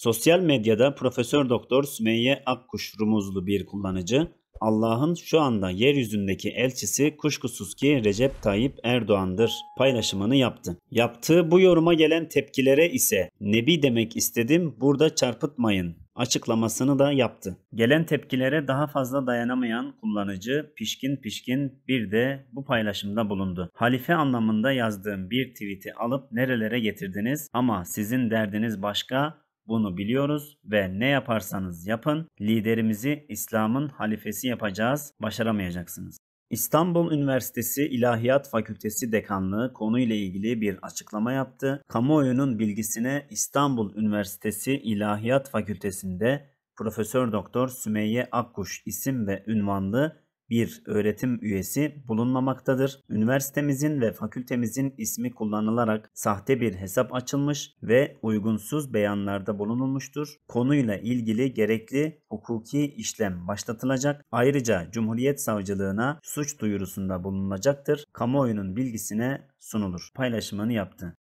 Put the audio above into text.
Sosyal medyada Profesör Doktor Sümeyye Akkuş rumuzlu bir kullanıcı, Allah'ın şu anda yeryüzündeki elçisi kuşkusuz ki Recep Tayyip Erdoğan'dır paylaşımını yaptı. Yaptığı bu yoruma gelen tepkilere ise nebi demek istedim burada çarpıtmayın açıklamasını da yaptı. Gelen tepkilere daha fazla dayanamayan kullanıcı pişkin pişkin bir de bu paylaşımda bulundu. Halife anlamında yazdığım bir tweet'i alıp nerelere getirdiniz ama sizin derdiniz başka bunu biliyoruz ve ne yaparsanız yapın liderimizi İslam'ın halifesi yapacağız, başaramayacaksınız. İstanbul Üniversitesi İlahiyat Fakültesi Dekanlığı konuyla ilgili bir açıklama yaptı. Kamuoyunun bilgisine İstanbul Üniversitesi İlahiyat Fakültesinde Profesör Doktor Sümeyye Akkuş isim ve ünvanlı bir öğretim üyesi bulunmamaktadır. Üniversitemizin ve fakültemizin ismi kullanılarak sahte bir hesap açılmış ve uygunsuz beyanlarda bulunulmuştur. Konuyla ilgili gerekli hukuki işlem başlatılacak. Ayrıca Cumhuriyet Savcılığına suç duyurusunda bulunulacaktır. Kamuoyunun bilgisine sunulur. Paylaşımını yaptı.